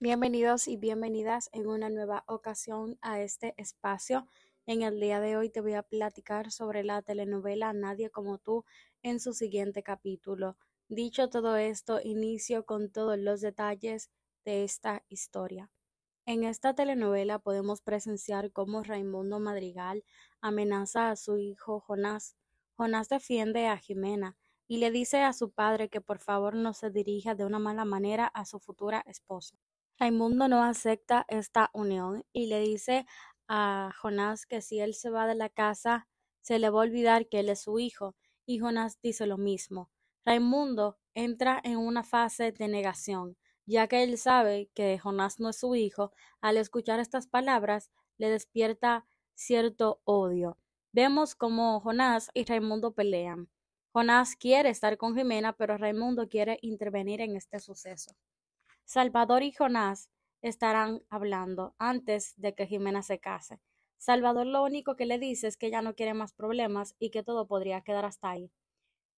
Bienvenidos y bienvenidas en una nueva ocasión a este espacio. En el día de hoy te voy a platicar sobre la telenovela Nadie como tú en su siguiente capítulo. Dicho todo esto, inicio con todos los detalles de esta historia. En esta telenovela podemos presenciar cómo Raimundo Madrigal amenaza a su hijo Jonás. Jonás defiende a Jimena y le dice a su padre que por favor no se dirija de una mala manera a su futura esposa. Raimundo no acepta esta unión y le dice a Jonás que si él se va de la casa se le va a olvidar que él es su hijo y Jonás dice lo mismo. Raimundo entra en una fase de negación, ya que él sabe que Jonás no es su hijo. Al escuchar estas palabras le despierta cierto odio. Vemos cómo Jonás y Raimundo pelean. Jonás quiere estar con Jimena, pero Raimundo quiere intervenir en este suceso. Salvador y Jonás estarán hablando antes de que Jimena se case. Salvador lo único que le dice es que ya no quiere más problemas y que todo podría quedar hasta ahí.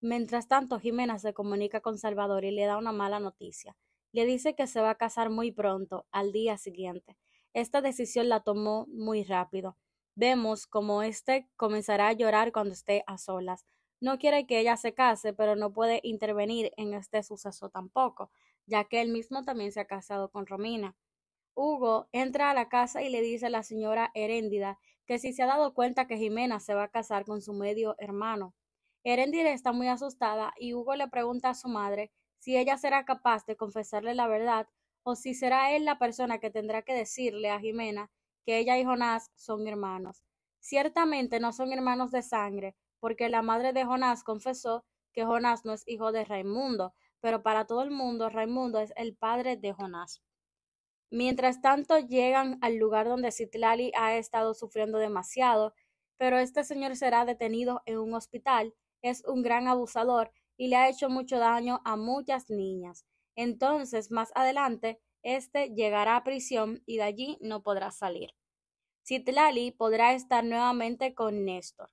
Mientras tanto, Jimena se comunica con Salvador y le da una mala noticia. Le dice que se va a casar muy pronto, al día siguiente. Esta decisión la tomó muy rápido. Vemos como éste comenzará a llorar cuando esté a solas. No quiere que ella se case, pero no puede intervenir en este suceso tampoco ya que él mismo también se ha casado con Romina. Hugo entra a la casa y le dice a la señora Eréndida que si se ha dado cuenta que Jimena se va a casar con su medio hermano. Eréndida está muy asustada y Hugo le pregunta a su madre si ella será capaz de confesarle la verdad o si será él la persona que tendrá que decirle a Jimena que ella y Jonás son hermanos. Ciertamente no son hermanos de sangre, porque la madre de Jonás confesó que Jonás no es hijo de Raimundo, pero para todo el mundo Raimundo es el padre de Jonás. Mientras tanto llegan al lugar donde Citlali ha estado sufriendo demasiado, pero este señor será detenido en un hospital, es un gran abusador y le ha hecho mucho daño a muchas niñas. Entonces, más adelante, este llegará a prisión y de allí no podrá salir. Citlali podrá estar nuevamente con Néstor.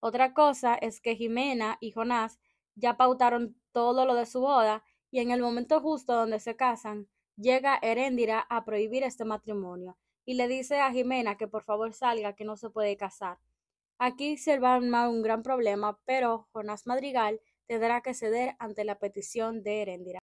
Otra cosa es que Jimena y Jonás ya pautaron todo lo de su boda, y en el momento justo donde se casan, llega Heréndira a prohibir este matrimonio, y le dice a Jimena que por favor salga, que no se puede casar. Aquí se va a armar un gran problema, pero Jonás Madrigal tendrá que ceder ante la petición de Herendira.